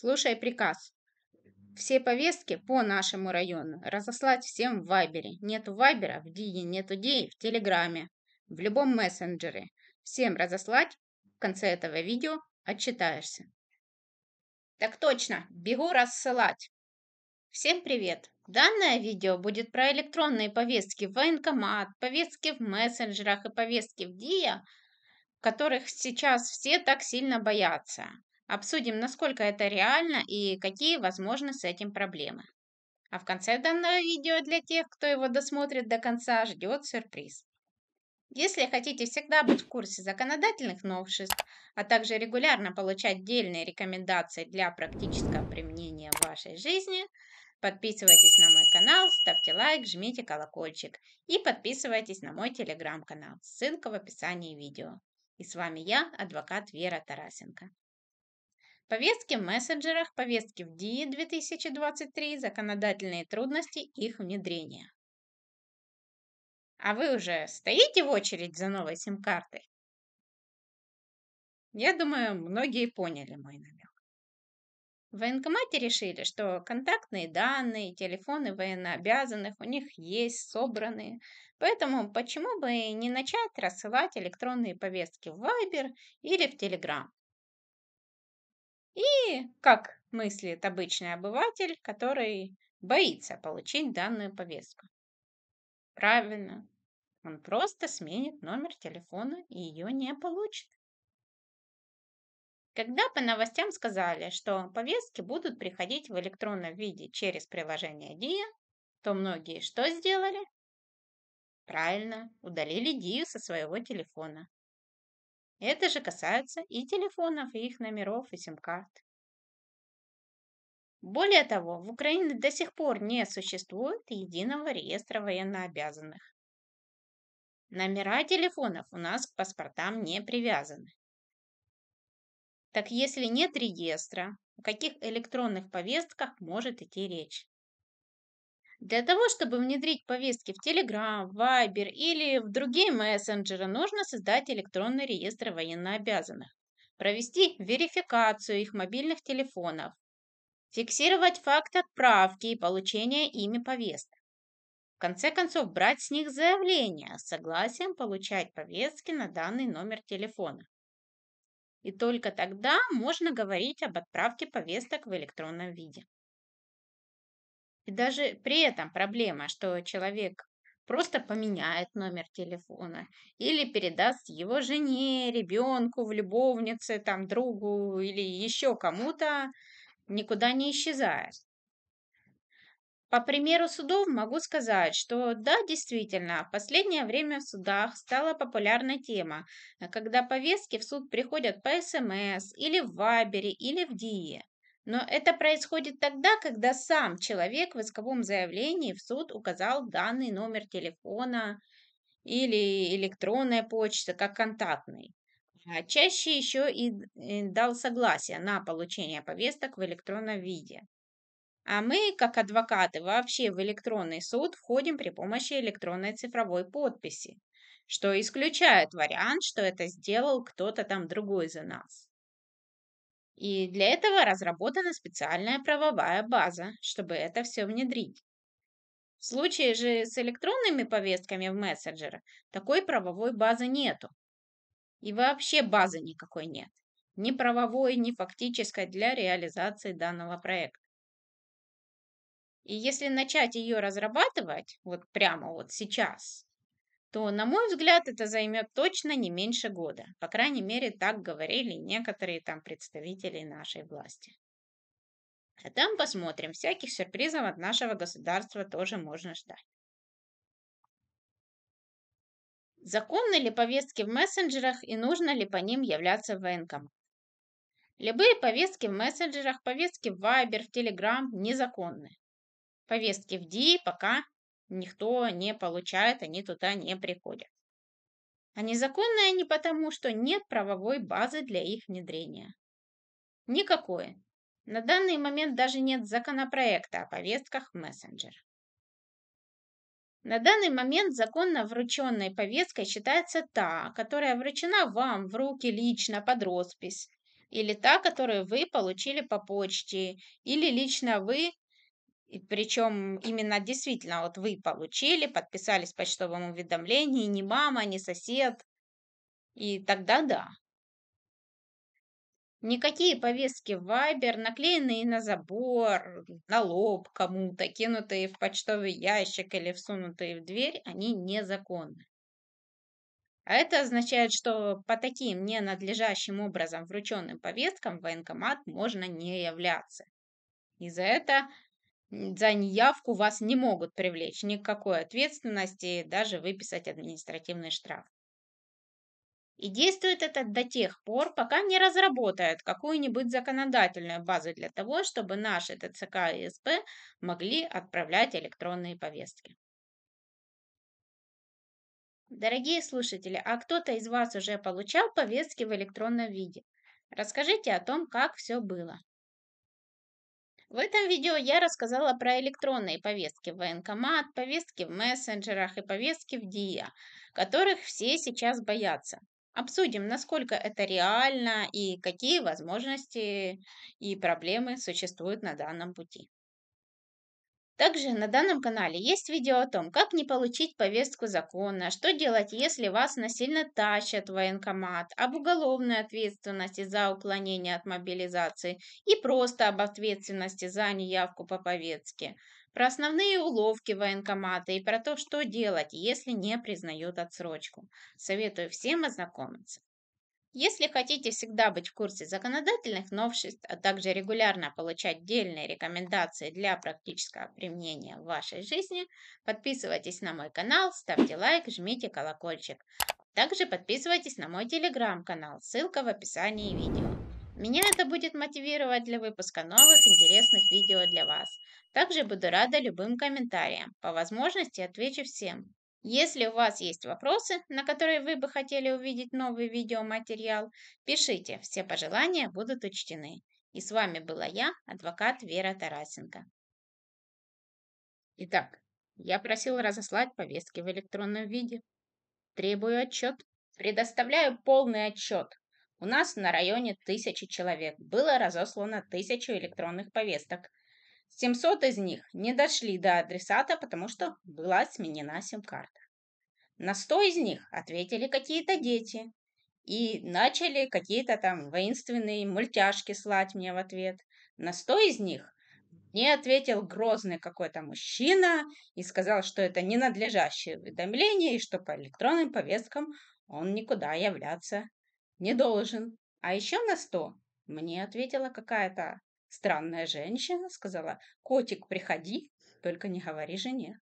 Слушай приказ. Все повестки по нашему району разослать всем в Вайбере. Нету Вайбера, в Диге, нету Дии, в Телеграме, в любом мессенджере. Всем разослать, в конце этого видео отчитаешься. Так точно, бегу рассылать. Всем привет! Данное видео будет про электронные повестки в военкомат, повестки в мессенджерах и повестки в ДИА, которых сейчас все так сильно боятся. Обсудим, насколько это реально и какие возможны с этим проблемы. А в конце данного видео для тех, кто его досмотрит до конца, ждет сюрприз. Если хотите всегда быть в курсе законодательных новшеств, а также регулярно получать дельные рекомендации для практического применения в вашей жизни, подписывайтесь на мой канал, ставьте лайк, жмите колокольчик и подписывайтесь на мой телеграм-канал. Ссылка в описании видео. И с вами я, адвокат Вера Тарасенко. Повестки в мессенджерах, повестки в ДИИ 2023, законодательные трудности их внедрения. А вы уже стоите в очередь за новой сим-картой? Я думаю, многие поняли мой намек. В военкомате решили, что контактные данные, телефоны военнообязанных у них есть, собраны, Поэтому почему бы не начать рассылать электронные повестки в Viber или в Telegram? И как мыслит обычный обыватель, который боится получить данную повестку. Правильно, он просто сменит номер телефона и ее не получит. Когда по новостям сказали, что повестки будут приходить в электронном виде через приложение Дия, то многие что сделали? Правильно, удалили Дию со своего телефона. Это же касается и телефонов, и их номеров, и сим-карт. Более того, в Украине до сих пор не существует единого реестра военнообязанных. Номера телефонов у нас к паспортам не привязаны. Так если нет реестра, о каких электронных повестках может идти речь? Для того, чтобы внедрить повестки в Telegram, Viber или в другие мессенджеры, нужно создать электронный реестр военнообязанных, провести верификацию их мобильных телефонов, фиксировать факт отправки и получения ими повесток. В конце концов, брать с них заявление с согласием получать повестки на данный номер телефона. И только тогда можно говорить об отправке повесток в электронном виде. И даже при этом проблема, что человек просто поменяет номер телефона или передаст его жене, ребенку, в любовнице, там, другу или еще кому-то, никуда не исчезает. По примеру судов могу сказать, что да, действительно, в последнее время в судах стала популярна тема, э, когда повестки в суд приходят по СМС эм или в Вайбере или в ДИЕ. Но это происходит тогда, когда сам человек в исковом заявлении в суд указал данный номер телефона или электронная почта как контактный. А чаще еще и дал согласие на получение повесток в электронном виде. А мы, как адвокаты, вообще в электронный суд входим при помощи электронной цифровой подписи, что исключает вариант, что это сделал кто-то там другой за нас. И для этого разработана специальная правовая база, чтобы это все внедрить. В случае же с электронными повестками в мессенджерах такой правовой базы нету. И вообще базы никакой нет. Ни правовой, ни фактической для реализации данного проекта. И если начать ее разрабатывать, вот прямо вот сейчас, то, на мой взгляд, это займет точно не меньше года. По крайней мере, так говорили некоторые там представители нашей власти. А там посмотрим, всяких сюрпризов от нашего государства тоже можно ждать. Законны ли повестки в мессенджерах и нужно ли по ним являться в военкомат? Любые повестки в мессенджерах, повестки в Viber, в Telegram незаконны. Повестки в DI пока никто не получает, они туда не приходят. А незаконные они потому, что нет правовой базы для их внедрения. Никакой. На данный момент даже нет законопроекта о повестках в мессенджер. На данный момент законно врученной повесткой считается та, которая вручена вам в руки лично под роспись, или та, которую вы получили по почте, или лично вы и причем именно действительно, вот вы получили, подписались почтовым уведомлением, не мама, не сосед. И тогда да. Никакие повестки в Вайбер, наклеенные на забор, на лоб кому-то, кинутые в почтовый ящик или всунутые в дверь, они незаконны. А это означает, что по таким ненадлежащим образом врученным повесткам в военкомат можно не являться. И за это за неявку вас не могут привлечь никакой ответственности, даже выписать административный штраф. И действует это до тех пор, пока не разработают какую-нибудь законодательную базу для того, чтобы наши ТЦК и СП могли отправлять электронные повестки. Дорогие слушатели, а кто-то из вас уже получал повестки в электронном виде? Расскажите о том, как все было. В этом видео я рассказала про электронные повестки в военкомат, повестки в мессенджерах и повестки в ДИА, которых все сейчас боятся. Обсудим, насколько это реально и какие возможности и проблемы существуют на данном пути. Также на данном канале есть видео о том, как не получить повестку закона, что делать, если вас насильно тащат в военкомат, об уголовной ответственности за уклонение от мобилизации и просто об ответственности за неявку по повестке, про основные уловки военкомата и про то, что делать, если не признают отсрочку. Советую всем ознакомиться. Если хотите всегда быть в курсе законодательных новшеств, а также регулярно получать дельные рекомендации для практического применения в вашей жизни, подписывайтесь на мой канал, ставьте лайк, жмите колокольчик. Также подписывайтесь на мой телеграм-канал, ссылка в описании видео. Меня это будет мотивировать для выпуска новых интересных видео для вас. Также буду рада любым комментариям. По возможности отвечу всем. Если у вас есть вопросы, на которые вы бы хотели увидеть новый видеоматериал, пишите, все пожелания будут учтены. И с вами была я, адвокат Вера Тарасенко. Итак, я просил разослать повестки в электронном виде. Требую отчет. Предоставляю полный отчет. У нас на районе тысячи человек. Было разослано тысячу электронных повесток. 700 из них не дошли до адресата, потому что была сменена сим-карта. На 100 из них ответили какие-то дети и начали какие-то там воинственные мультяшки слать мне в ответ. На 100 из них мне ответил грозный какой-то мужчина и сказал, что это ненадлежащее уведомление и что по электронным повесткам он никуда являться не должен. А еще на 100 мне ответила какая-то «Странная женщина», — сказала. «Котик, приходи, только не говори жене».